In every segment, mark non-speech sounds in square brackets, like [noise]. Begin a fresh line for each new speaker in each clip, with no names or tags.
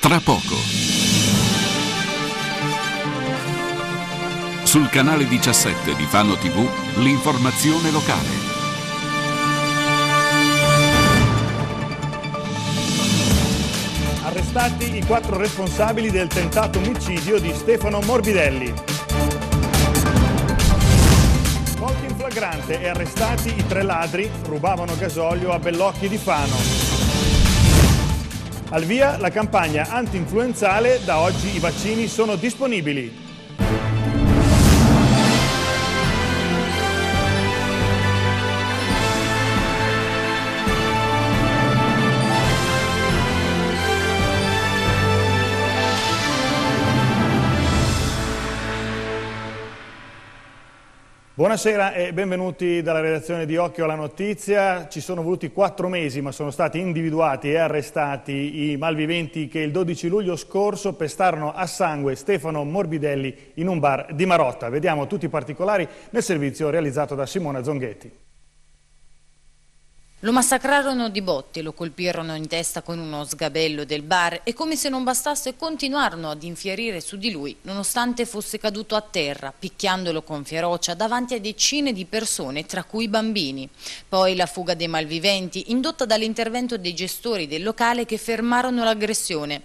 Tra poco. Sul canale 17 di Fano TV, l'informazione locale.
Arrestati i quattro responsabili del tentato omicidio di Stefano Morbidelli. Colti in flagrante e arrestati i tre ladri, rubavano gasolio a Bellocchi di Fano. Al via la campagna anti-influenzale, da oggi i vaccini sono disponibili. Buonasera e benvenuti dalla redazione di Occhio alla Notizia. Ci sono voluti quattro mesi ma sono stati individuati e arrestati i malviventi che il 12 luglio scorso pestarono a sangue Stefano Morbidelli in un bar di Marotta. Vediamo tutti i particolari nel servizio realizzato da Simona
Zonghetti. Lo massacrarono di botte, lo colpirono in testa con uno sgabello del bar e come se non bastasse continuarono ad infierire su di lui nonostante fosse caduto a terra, picchiandolo con ferocia davanti a decine di persone, tra cui bambini. Poi la fuga dei malviventi, indotta dall'intervento dei gestori del locale che fermarono l'aggressione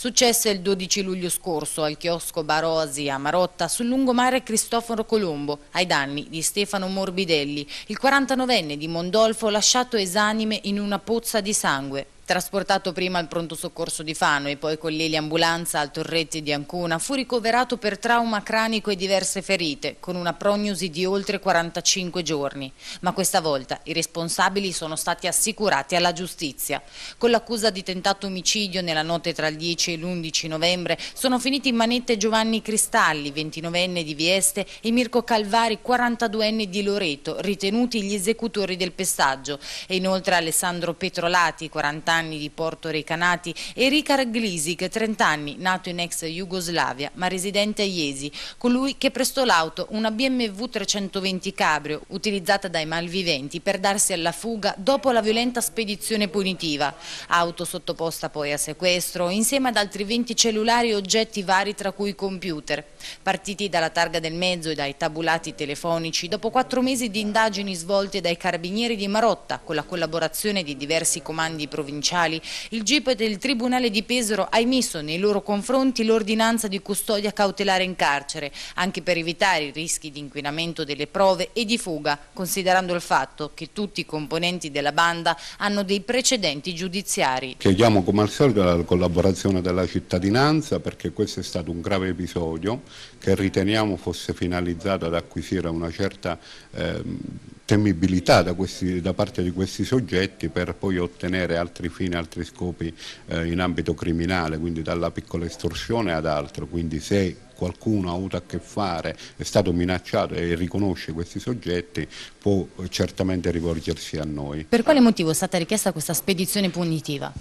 successe il 12 luglio scorso al chiosco Barosi a Marotta sul lungomare Cristoforo Colombo ai danni di Stefano Morbidelli, il 49enne di Mondolfo lasciato esanime in una pozza di sangue. Trasportato prima al pronto soccorso di Fano e poi con l'eliambulanza al Torretti di Ancona, fu ricoverato per trauma cranico e diverse ferite, con una prognosi di oltre 45 giorni. Ma questa volta i responsabili sono stati assicurati alla giustizia. Con l'accusa di tentato omicidio nella notte tra il 10 e l'11 novembre sono finiti in manette Giovanni Cristalli, 29enne di Vieste, e Mirko Calvari, 42enne di Loreto, ritenuti gli esecutori del pestaggio, e inoltre Alessandro Petrolati, 40 anni anni di Porto Recanati, e Ricard Glisic, 30 anni, nato in ex Jugoslavia ma residente a Iesi, colui che prestò l'auto, una BMW 320 Cabrio, utilizzata dai malviventi per darsi alla fuga dopo la violenta spedizione punitiva. Auto sottoposta poi a sequestro, insieme ad altri 20 cellulari e oggetti vari tra cui computer. Partiti dalla targa del mezzo e dai tabulati telefonici, dopo quattro mesi di indagini svolte dai carabinieri di Marotta, con la collaborazione di diversi comandi provinciali, ufficiali. Il GIP del Tribunale di Pesaro ha emesso nei loro confronti l'ordinanza di custodia cautelare in carcere, anche per evitare i rischi di inquinamento delle prove e di fuga, considerando il fatto che tutti i componenti della banda hanno dei precedenti giudiziari.
Chiediamo come al solito la collaborazione della cittadinanza perché questo è stato un grave episodio che riteniamo fosse finalizzato ad acquisire una certa... Ehm, temibilità da, questi, da, parte di questi soggetti per poi ottenere altri fini, altri scopi eh, in ambito criminale, quindi dalla piccola estorsione ad altro, quindi se qualcuno ha avuto a che fare, è stato minacciato e riconosce questi soggetti, può certamente rivolgersi a noi.
Per quale motivo è stata richiesta questa spedizione punitiva?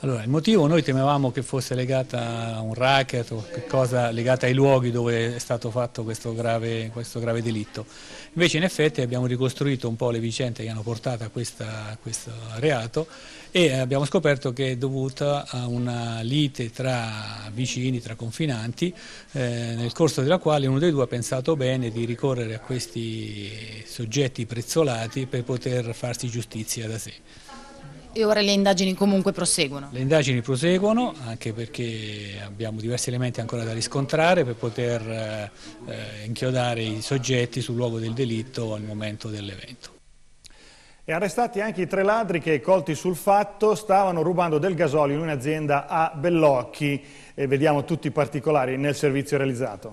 Allora, il motivo noi temevamo che fosse legata a un racket o qualcosa legata ai luoghi dove è stato fatto questo grave, questo grave, delitto. Invece in effetti abbiamo ricostruito un po' le vicende che hanno portato a, questa, a questo reato e abbiamo scoperto che è dovuta a una lite tra vicini, tra confinanti, eh, nel corso della quale uno dei due ha pensato bene di ricorrere a questi soggetti prezzolati per poter farsi giustizia da sé.
E ora le indagini comunque proseguono?
Le indagini proseguono anche perché abbiamo diversi elementi ancora da riscontrare per poter eh, eh inchiodare i soggetti sul luogo del delitto al momento dell'evento. E arrestati anche i tre ladri che, colti sul fatto, stavano rubando del gasolio in un'azienda a Bellocchi. E vediamo tutti i particolari nel servizio realizzato.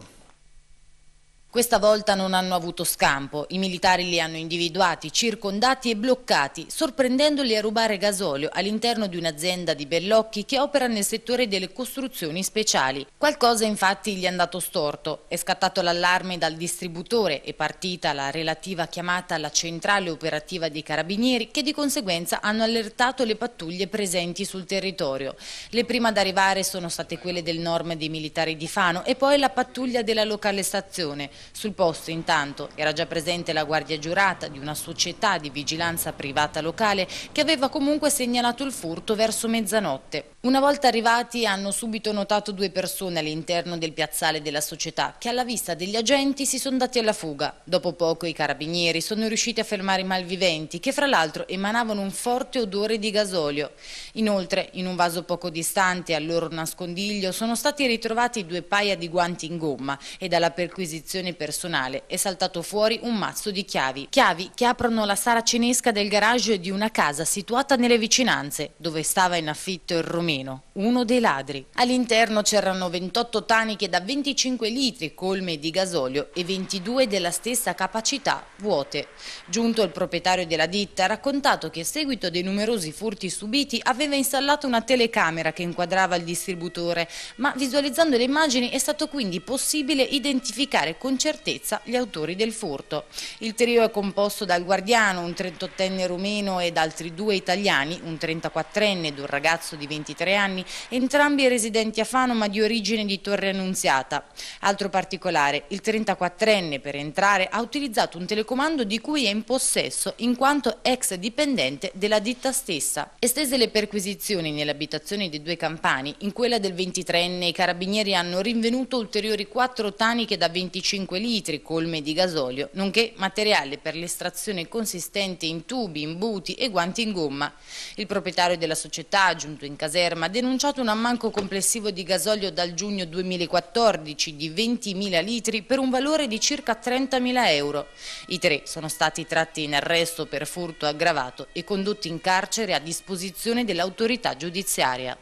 Questa volta non hanno avuto scampo, i militari li hanno individuati, circondati e bloccati, sorprendendoli a rubare gasolio all'interno di un'azienda di Bellocchi che opera nel settore delle costruzioni speciali. Qualcosa infatti gli è andato storto, è scattato l'allarme dal distributore e partita la relativa chiamata alla centrale operativa dei carabinieri che di conseguenza hanno allertato le pattuglie presenti sul territorio. Le prime ad arrivare sono state quelle del norme dei militari di Fano e poi la pattuglia della locale stazione. Sul posto intanto era già presente la guardia giurata di una società di vigilanza privata locale che aveva comunque segnalato il furto verso mezzanotte. Una volta arrivati hanno subito notato due persone all'interno del piazzale della società che alla vista degli agenti si sono dati alla fuga. Dopo poco i carabinieri sono riusciti a fermare i malviventi che fra l'altro emanavano un forte odore di gasolio. Inoltre in un vaso poco distante al loro nascondiglio sono stati ritrovati due paia di guanti in gomma e dalla perquisizione personale è saltato fuori un mazzo di chiavi. Chiavi che aprono la sala cinesca del garage di una casa situata nelle vicinanze dove stava in affitto il Romino meno, uno dei ladri. All'interno c'erano 28 taniche da 25 litri colme di gasolio e 22 della stessa capacità vuote. Giunto il proprietario della ditta ha raccontato che a seguito dei numerosi furti subiti aveva installato una telecamera che inquadrava il distributore, ma visualizzando le immagini è stato quindi possibile identificare con certezza gli autori del furto. Il trio è composto dal guardiano, un 38enne rumeno ed altri due italiani, un 34enne ed un ragazzo di 23 23 anni, entrambi residenti a Fano ma di origine di Torre Annunziata. Altro particolare, il 34enne per entrare ha utilizzato un telecomando di cui è in possesso in quanto ex dipendente della ditta stessa. Estese le perquisizioni nelle abitazioni dei due campani, in quella del 23enne i carabinieri hanno rinvenuto ulteriori quattro taniche da 25 litri, colme di gasolio, nonché materiale per l'estrazione consistente in tubi, imbuti e guanti in gomma. Il proprietario della società, giunto in caserma, Terma ha denunciato un ammanco complessivo di gasolio dal giugno 2014 di 20.000 litri per un valore di circa 30.000 euro. I tre sono stati tratti in arresto per furto aggravato e condotti in carcere a disposizione dell'autorità giudiziaria.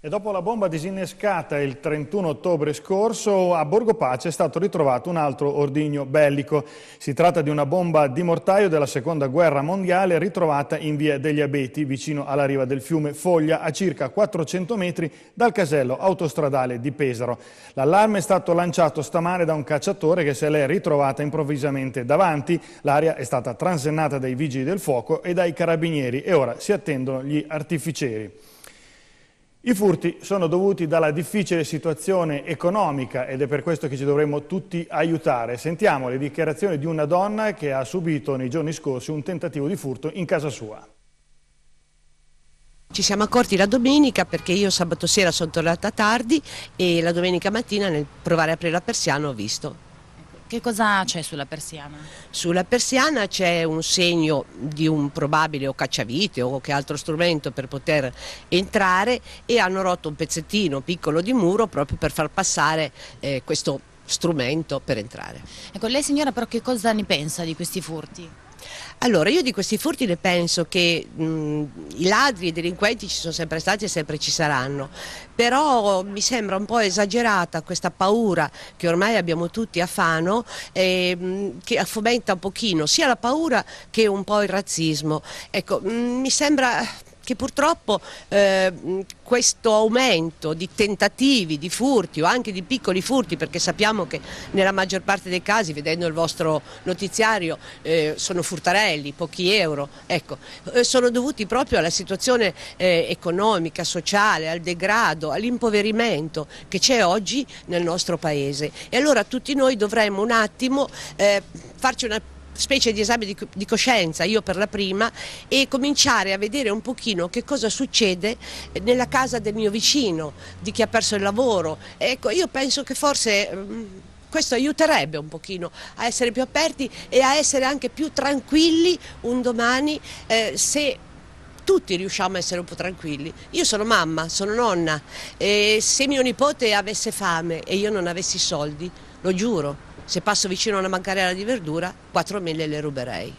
E dopo la bomba disinnescata il 31 ottobre scorso, a Borgo Pace è stato ritrovato un altro ordigno bellico. Si tratta di una bomba di mortaio della Seconda Guerra Mondiale ritrovata in via degli Abeti, vicino alla riva del fiume Foglia, a circa 400 metri dal casello autostradale di Pesaro. L'allarme è stato lanciato stamane da un cacciatore che se l'è ritrovata improvvisamente davanti. L'area è stata transennata dai vigili del fuoco e dai carabinieri e ora si attendono gli artificieri. I furti sono dovuti dalla difficile situazione economica ed è per questo che ci dovremmo tutti aiutare. Sentiamo le dichiarazioni di una donna che ha subito
nei giorni scorsi un tentativo di furto in casa sua. Ci siamo accorti la domenica perché io sabato sera sono tornata tardi e la domenica mattina nel provare a aprire la persiana ho visto
che cosa c'è sulla persiana?
Sulla persiana c'è un segno di un probabile o cacciavite o che altro strumento per poter entrare e hanno rotto un pezzettino piccolo di muro proprio per far passare eh, questo strumento per entrare.
Ecco, lei signora però che cosa ne pensa di questi furti?
Allora, io di questi furti ne penso che mh, i ladri e i delinquenti ci sono sempre stati e sempre ci saranno, però mi sembra un po' esagerata questa paura che ormai abbiamo tutti a Fano, eh, che fomenta un pochino sia la paura che un po' il razzismo. Ecco, mh, mi sembra che purtroppo eh, questo aumento di tentativi, di furti o anche di piccoli furti, perché sappiamo che nella maggior parte dei casi, vedendo il vostro notiziario, eh, sono furtarelli, pochi euro, ecco, eh, sono dovuti proprio alla situazione eh, economica, sociale, al degrado, all'impoverimento che c'è oggi nel nostro Paese. E allora tutti noi dovremmo un attimo eh, farci una specie di esame di, di, coscienza, io per la prima, e cominciare a vedere un pochino che cosa succede eh, nella casa del mio vicino, di chi ha perso il lavoro. Ecco, io penso che forse... Mm, questo aiuterebbe un pochino a essere più aperti e a essere anche più tranquilli un domani eh, se tutti riusciamo a essere un po' tranquilli. Io sono mamma, sono nonna e se mio nipote avesse fame e io non avessi soldi, lo giuro, se passo vicino a una mancarella di verdura, 4.000 le ruberei.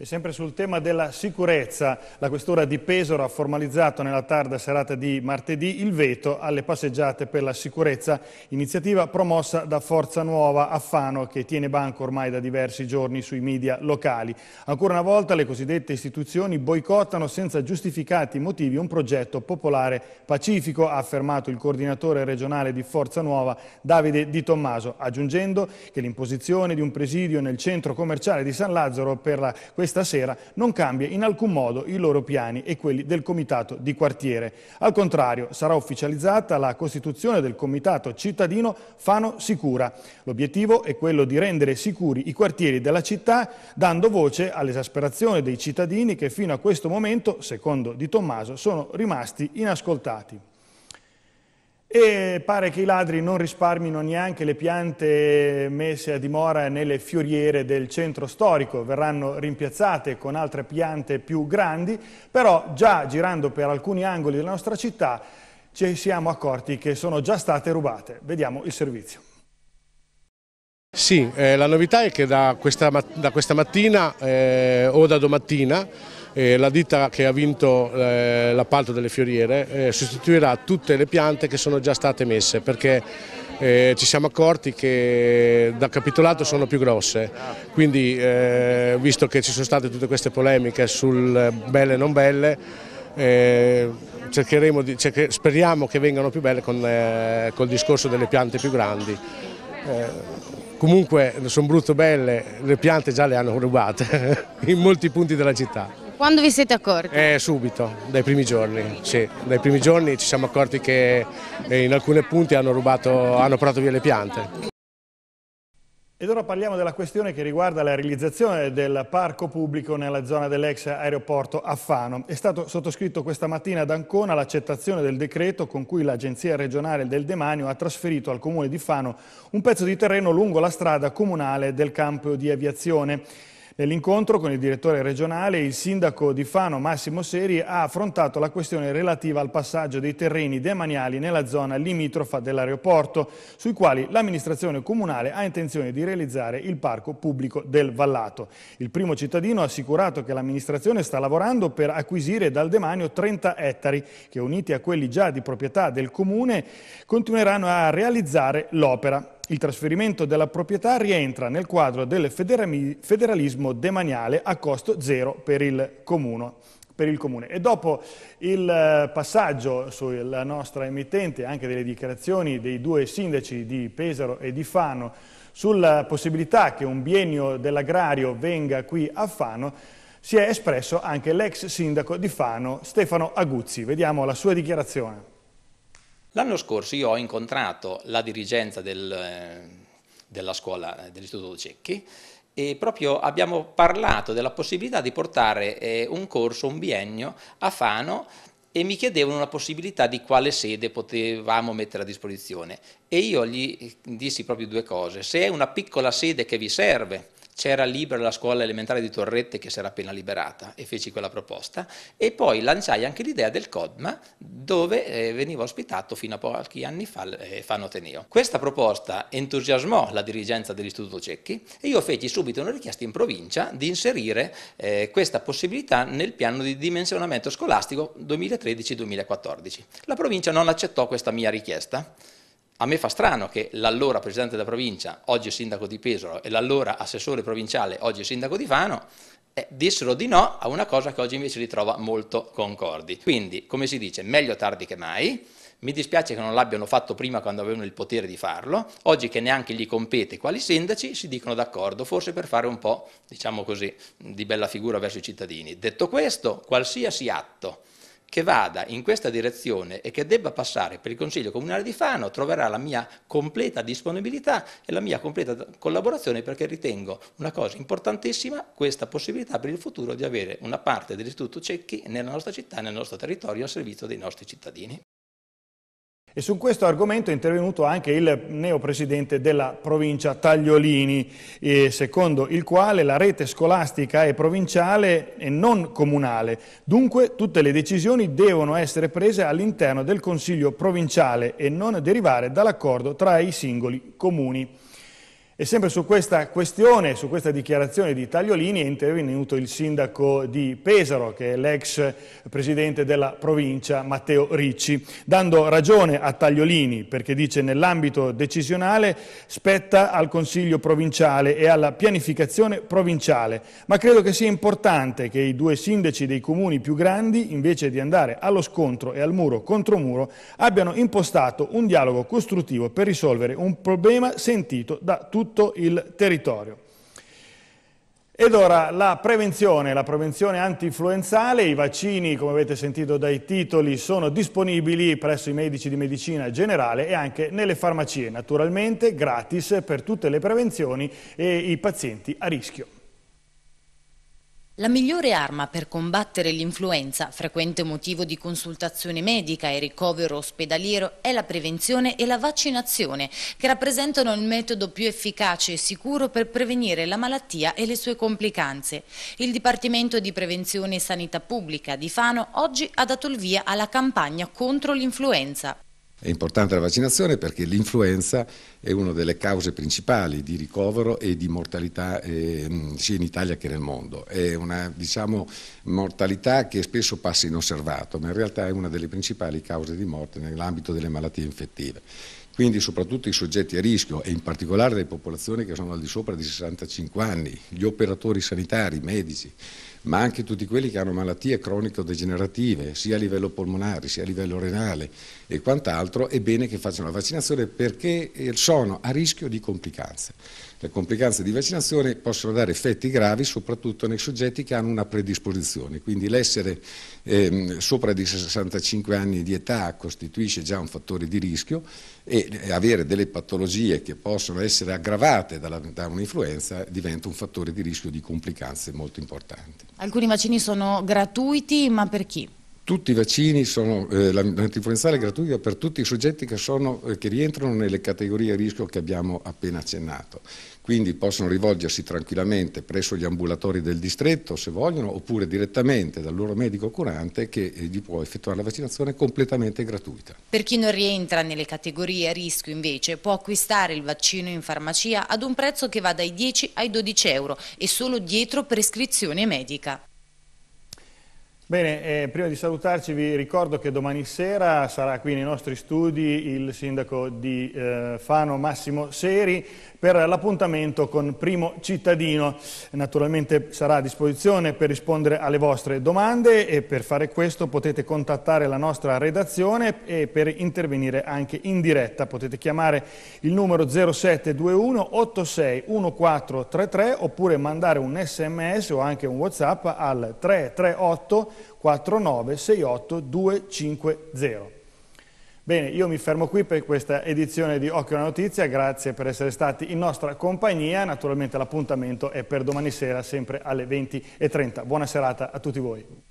E sempre sul tema della sicurezza, la questura di Pesaro ha formalizzato nella tarda serata di martedì il veto alle passeggiate per la sicurezza, iniziativa promossa da Forza Nuova a Fano che tiene banco ormai da diversi giorni sui media locali. Ancora una volta le cosiddette istituzioni boicottano senza giustificati motivi un progetto popolare pacifico, ha affermato il coordinatore regionale di Forza Nuova Davide Di Tommaso, aggiungendo che l'imposizione di un presidio nel centro commerciale di San Lazzaro per la questione questa sera non cambia in alcun modo i loro piani e quelli del comitato di quartiere. Al contrario, sarà ufficializzata la costituzione del comitato cittadino Fano Sicura. L'obiettivo è quello di rendere sicuri i quartieri della città, dando voce all'esasperazione dei cittadini che fino a questo momento, secondo Di Tommaso, sono rimasti inascoltati. E pare che i ladri non risparmino neanche le piante messe a dimora nelle fioriere del centro storico, verranno rimpiazzate con altre piante più grandi, però già girando per alcuni angoli della nostra città ci siamo accorti che sono già state rubate. Vediamo il servizio.
Sì, eh, la novità è che da questa, da questa mattina eh, o da domattina eh, la ditta che ha vinto eh, l'appalto delle fioriere eh, sostituirà tutte le piante che sono già state messe perché ci siamo accorti che da capitolato sono più grosse, quindi visto che ci sono state tutte queste polemiche sul belle e non belle, eh, di, cerche, speriamo che vengano più belle con, eh, col discorso delle piante più grandi. Eh, comunque sono brutto belle, le piante già le hanno rubate [laughs] in molti punti della città.
Quando vi siete accorti?
Eh, subito, dai primi giorni, sì. Dai primi giorni ci siamo accorti che eh, in alcuni punti hanno, rubato, hanno portato via le piante.
Ed ora parliamo della questione che riguarda la realizzazione del parco pubblico nella zona dell'ex aeroporto a Fano. È stato sottoscritto questa mattina ad Ancona l'accettazione del decreto con cui l'Agenzia regionale del demanio ha trasferito al comune di Fano un pezzo di terreno lungo la strada comunale del campo di aviazione. Nell'incontro con il direttore regionale, il sindaco di Fano Massimo Seri ha affrontato la questione relativa al passaggio dei terreni demaniali nella zona limitrofa dell'aeroporto, sui quali l'amministrazione comunale ha intenzione di realizzare il parco pubblico del Vallato. Il primo cittadino ha assicurato che l'amministrazione sta lavorando per acquisire dal demanio 30 ettari che uniti a quelli già di proprietà del comune continueranno a realizzare l'opera. Il trasferimento della proprietà rientra nel quadro del federalismo demaniale a costo zero per il comune per il Comune. E dopo il eh, passaggio sulla nostra emittente, anche delle dichiarazioni dei due sindaci di Pesaro e di Fano, sulla possibilità che un biennio dell'agrario venga qui a Fano, si è espresso anche l'ex sindaco di Fano, Stefano Aguzzi. Vediamo la sua dichiarazione.
L'anno scorso io ho incontrato la dirigenza del, eh, della scuola eh, dell'Istituto Cecchi e proprio abbiamo parlato della possibilità di portare eh, un corso, un biennio a Fano e mi chiedevano la possibilità di quale sede potevamo mettere a disposizione e io gli dissi proprio due cose, se è una piccola sede che vi serve c'era libera la scuola elementare di Torrette che si era appena liberata e feci quella proposta e poi lanciai anche l'idea del CODMA dove eh, veniva ospitato fino a pochi anni fa eh, Fano Ateneo. Questa proposta entusiasmò la dirigenza dell'Istituto Cecchi e io feci subito una richiesta in provincia di inserire eh, questa possibilità nel piano di dimensionamento scolastico 2013-2014. La provincia non accettò questa mia richiesta a me fa strano che l'allora presidente della provincia, oggi sindaco di Pesaro, e l'allora assessore provinciale, oggi sindaco di Fano, eh, dissero di no a una cosa che oggi invece li trova molto concordi. Quindi, come si dice, meglio tardi che mai. Mi dispiace che non l'abbiano fatto prima quando avevano il potere di farlo, oggi che neanche gli compete quali sindaci si dicono d'accordo, forse per fare un po', diciamo così, di bella figura verso i cittadini. Detto questo, qualsiasi atto che vada in questa direzione e che debba passare per il Consiglio Comunale di Fano troverà la mia completa disponibilità e la mia completa collaborazione perché ritengo una cosa importantissima questa possibilità per il futuro di avere una parte dell'Istituto Cecchi nella nostra città, nel nostro territorio, a servizio dei nostri cittadini.
E su questo argomento è intervenuto anche il neopresidente della provincia Tagliolini, eh, secondo il quale la rete scolastica è provinciale e non comunale. Dunque tutte le decisioni devono essere prese all'interno del Consiglio provinciale e non derivare dall'accordo tra i singoli comuni. E sempre su questa questione, su questa dichiarazione di Tagliolini, è intervenuto il sindaco di Pesaro, che è l'ex presidente della provincia, Matteo Ricci, dando ragione a Tagliolini perché dice nell'ambito decisionale spetta al Consiglio provinciale e alla pianificazione provinciale, ma credo che sia importante che i due sindaci dei comuni più grandi, invece di andare allo scontro e al muro contro muro, abbiano impostato un dialogo costruttivo per risolvere un problema sentito da tutti tutto il territorio. Ed ora la prevenzione, la prevenzione anti-influenzale, i vaccini come avete sentito dai titoli sono disponibili presso i medici di medicina generale e anche nelle farmacie, naturalmente gratis per tutte le prevenzioni e i pazienti a rischio.
La migliore arma per combattere l'influenza, frequente motivo di consultazione medica e ricovero ospedaliero, è la prevenzione e la vaccinazione, che rappresentano il metodo più efficace e sicuro per prevenire la malattia e le sue complicanze. Il Dipartimento di Prevenzione e Sanità Pubblica di Fano oggi ha dato il via alla campagna contro l'influenza.
È importante la vaccinazione perché l'influenza è una delle cause principali di ricovero e di mortalità eh, sia in Italia che nel mondo. È una diciamo, mortalità che spesso passa inosservato, ma in realtà è una delle principali cause di morte nell'ambito delle malattie infettive. Quindi soprattutto i soggetti a rischio e in particolare le popolazioni che sono al di sopra di 65 anni, gli operatori sanitari, i medici, ma anche tutti quelli che hanno malattie cronico-degenerative, sia a livello polmonare, sia a livello renale e quant'altro, è bene che facciano la vaccinazione perché eh, sono a rischio di complicanze. Le complicanze di vaccinazione possono dare effetti gravi soprattutto nei soggetti che hanno una predisposizione, quindi l'essere ehm, sopra di 65 anni di età costituisce già un fattore di rischio e avere delle patologie che possono essere aggravate dalla, da un'influenza diventa un fattore di rischio di complicanze molto importante.
Alcuni vaccini sono gratuiti, ma per chi?
Tutti i vaccini sono, eh, l'antinfluenzale gratuita per tutti i soggetti che, sono, eh, che rientrano nelle categorie a rischio che abbiamo appena accennato. Quindi possono rivolgersi tranquillamente presso gli ambulatori del distretto se vogliono oppure direttamente dal loro medico curante che eh, gli può effettuare la vaccinazione completamente gratuita.
Per chi non rientra nelle categorie a rischio invece può acquistare il vaccino in farmacia ad un prezzo che va dai 10 ai 12 euro e solo dietro prescrizione medica.
Bene, eh, prima di salutarci vi ricordo che domani sera sarà qui nei nostri studi il sindaco di eh, Fano Massimo Seri per l'appuntamento con Primo Cittadino. Naturalmente sarà a disposizione per rispondere alle vostre domande e per fare questo potete contattare la nostra redazione e per intervenire anche in diretta potete chiamare il numero 0721 86 1433 oppure mandare un sms o anche un whatsapp al 338 4968 250. Bene, io mi fermo qui per questa edizione di Occhio alla Notizia, grazie per essere stati in nostra compagnia, naturalmente l'appuntamento è per domani sera sempre alle 20.30. Buona serata a tutti voi.